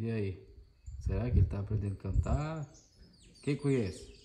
E aí? Será que ele está aprendendo a cantar? Quem conhece?